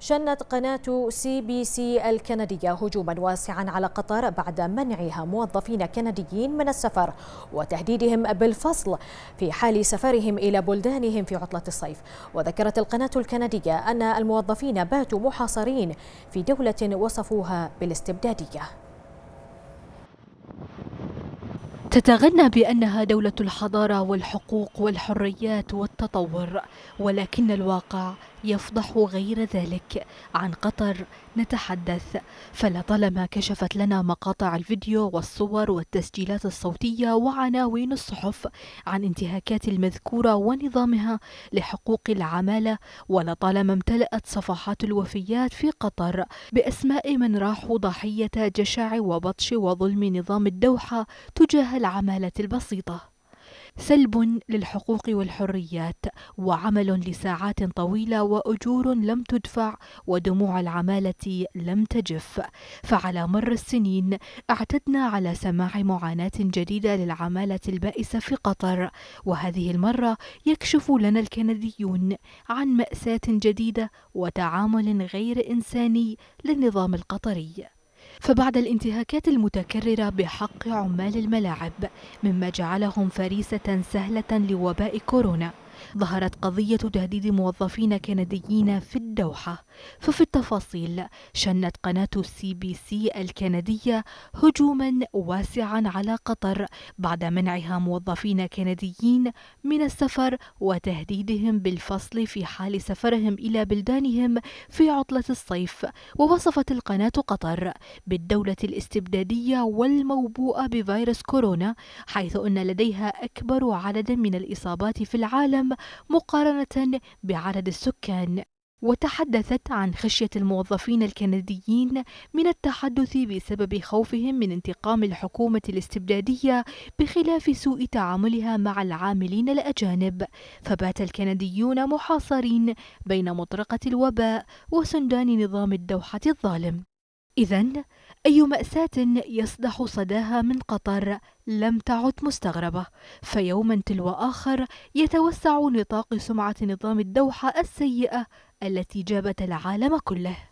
شنت قناة سي بي سي الكندية هجوما واسعا على قطر بعد منعها موظفين كنديين من السفر وتهديدهم بالفصل في حال سفرهم إلى بلدانهم في عطلة الصيف وذكرت القناة الكندية أن الموظفين باتوا محاصرين في دولة وصفوها بالاستبدادية تتغنى بأنها دولة الحضارة والحقوق والحريات والتطور ولكن الواقع يفضح غير ذلك عن قطر نتحدث فلطالما كشفت لنا مقاطع الفيديو والصور والتسجيلات الصوتية وعناوين الصحف عن انتهاكات المذكورة ونظامها لحقوق العمالة ولطالما امتلأت صفحات الوفيات في قطر بأسماء من راحوا ضحية جشع وبطش وظلم نظام الدوحة تجاه العمالة البسيطة سلب للحقوق والحريات وعمل لساعات طويله واجور لم تدفع ودموع العماله لم تجف فعلى مر السنين اعتدنا على سماع معاناه جديده للعماله البائسه في قطر وهذه المره يكشف لنا الكنديون عن ماساه جديده وتعامل غير انساني للنظام القطري فبعد الانتهاكات المتكررة بحق عمال الملاعب مما جعلهم فريسة سهلة لوباء كورونا ظهرت قضية تهديد موظفين كنديين في الدوحة ففي التفاصيل شنت قناة السي بي سي الكندية هجوما واسعا على قطر بعد منعها موظفين كنديين من السفر وتهديدهم بالفصل في حال سفرهم إلى بلدانهم في عطلة الصيف ووصفت القناة قطر بالدولة الاستبدادية والموبوءة بفيروس كورونا حيث أن لديها أكبر عدد من الإصابات في العالم مقارنة بعدد السكان وتحدثت عن خشية الموظفين الكنديين من التحدث بسبب خوفهم من انتقام الحكومة الاستبدادية بخلاف سوء تعاملها مع العاملين الأجانب، فبات الكنديون محاصرين بين مطرقة الوباء وسندان نظام الدوحة الظالم. إذا أي مأساة يصدح صداها من قطر لم تعد مستغربة، فيوما تلو آخر يتوسع نطاق سمعة نظام الدوحة السيئة التي جابت العالم كله